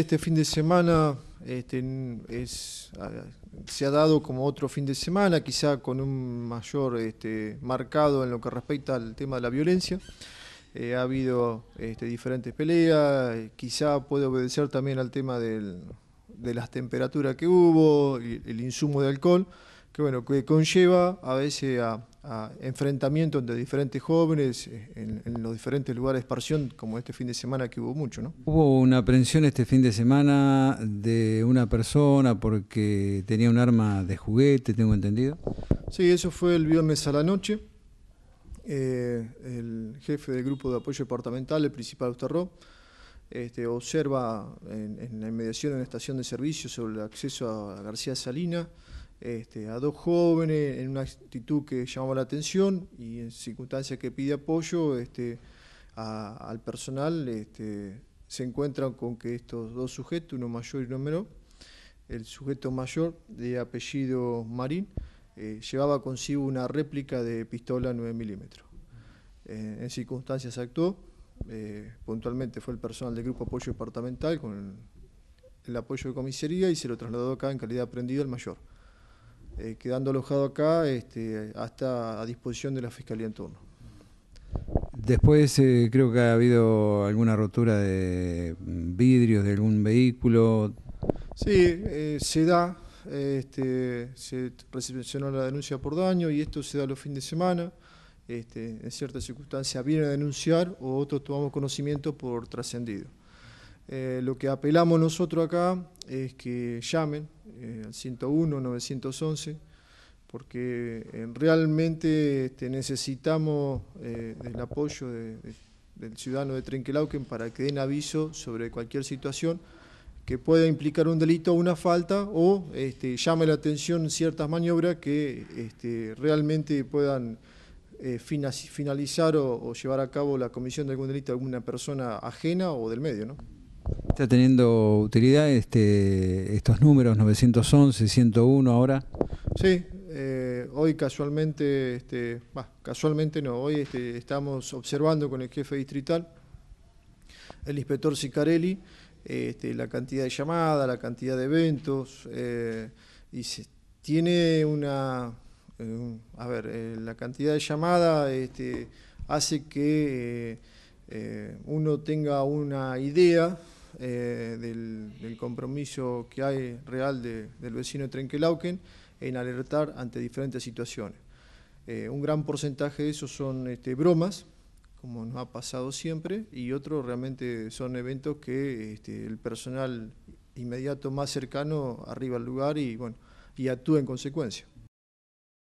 Este fin de semana este, se ha dado como otro fin de semana, quizá con un mayor este, marcado en lo que respecta al tema de la violencia. Eh, ha habido este, diferentes peleas, eh, quizá puede obedecer también al tema de las temperaturas que hubo, el, el, insumo de alcohol, que bueno, que conlleva a veces a, a enfrentamiento entre diferentes jóvenes eh, en, los diferentes lugares de expansión, como este fin de semana que hubo mucho, ¿no? Hubo una aprehensión este fin de semana de una persona porque tenía un arma de juguete, tengo entendido. Sí, eso fue el viernes a la noche. Eh, el jefe del grupo de apoyo departamental, el principal Austerro, este, observa en, la inmediación de una estación de servicio sobre el acceso a García Salina, este, a dos jóvenes en una actitud que llamaba la atención y en circunstancias que pide apoyo este, al personal este, se encuentran con que estos dos sujetos, uno mayor y uno menor, el sujeto mayor de apellido Marín, eh, llevaba consigo una réplica de pistola 9 milímetros. Eh, en circunstancias actuó, eh, puntualmente fue el personal del Grupo Apoyo Departamental con el, apoyo de comisaría y se lo trasladó acá en calidad aprendido al mayor. Eh, quedando alojado acá este, hasta a disposición de la Fiscalía en turno. Después eh, creo que ha habido alguna rotura de vidrios de algún vehículo. Sí, eh, se da, este, se recepcionó la denuncia por daño y esto se da los fines de semana. Este, en ciertas circunstancias viene a denunciar o otros tomamos conocimiento por trascendido. Eh, lo que apelamos nosotros acá es que llamen eh, al 101, 911, porque eh, realmente este, necesitamos el apoyo del ciudadano de Trenquelauquen para que den aviso sobre cualquier situación que pueda implicar un delito o una falta o este, llame la atención ciertas maniobras que este, realmente puedan finalizar o, llevar a cabo la comisión de algún delito de alguna persona ajena o del medio. ¿no? está teniendo utilidad este, estos números, 911, 101 ahora? Sí, eh, hoy casualmente, este, casualmente no, hoy este, estamos observando con el jefe distrital, el inspector Sicarelli, este, la cantidad de llamadas, la cantidad de eventos, eh, y se tiene una, eh, a ver, la cantidad de llamadas este, hace que uno tenga una idea eh, del, compromiso que hay real del vecino de Trenquelauquen en alertar ante diferentes situaciones. Eh, un gran porcentaje de eso son este, bromas, como nos ha pasado siempre, y otros realmente son eventos que este, el personal inmediato más cercano arriba al lugar y, bueno, y actúa en consecuencia.